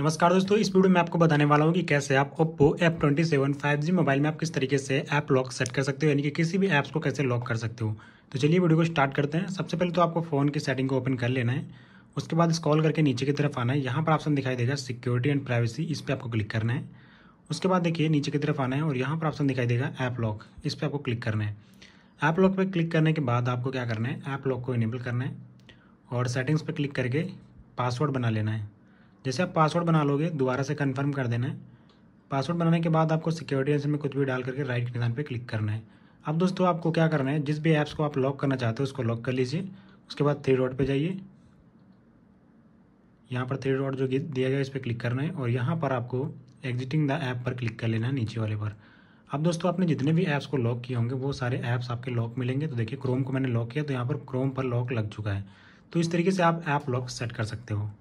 नमस्कार दोस्तों इस वीडियो में आपको बताने वाला हूँ कि कैसे आप Oppo F twenty seven five G mobile में आप किस तरीके से ऐप लॉक सेट कर सकते हो यानी कि किसी भी ऐप्स को कैसे लॉक कर सकते हो तो चलिए वीडियो को स्टार्ट करते हैं सबसे पहले तो आपको फ़ोन की सेटिंग को ओपन कर लेना है उसके बाद स्कॉल करके नीचे की तरफ आना है यहाँ पर ऑप्शन दिखाई देगा सिक्योरिटी एंड प्राइवेसी इस पर आपको क्लिक करना है उसके बाद देखिए नीचे की तरफ आना है और यहाँ पर ऑप्शन दिखाई देगा ऐप लॉक इस पर आपको क्लिक करना है ऐप लॉक पर क्लिक करने के बाद आपको क्या करना है ऐप लॉक को इनेबल करना है और सेटिंग्स पर क्लिक करके पासवर्ड बना लेना है जैसे आप पासवर्ड बना लोगे दोबारा से कन्फर्म कर देना है पासवर्ड बनाने के बाद आपको सिक्योरिटी एंसर में कुछ भी डाल करके राइट के निशान पर क्लिक करना है अब दोस्तों आपको क्या करना है जिस भी ऐप्स को आप लॉक करना चाहते हो उसको लॉक कर लीजिए उसके बाद थ्री डॉट पर जाइए यहाँ पर थ्री डॉट जो दिया गया इस पर क्लिक करना है और यहाँ पर आपको एग्जिटिंग द ऐप पर क्लिक कर लेना है नीचे वाले पर अब दोस्तों आपने जितने भी ऐप्स को लॉक किए होंगे वो सारे ऐप्स आपके लॉक मिलेंगे तो देखिए क्रोम को मैंने लॉक किया तो यहाँ पर क्रोम पर लॉक लग चुका है तो इस तरीके से आप ऐप लॉक सेट कर सकते हो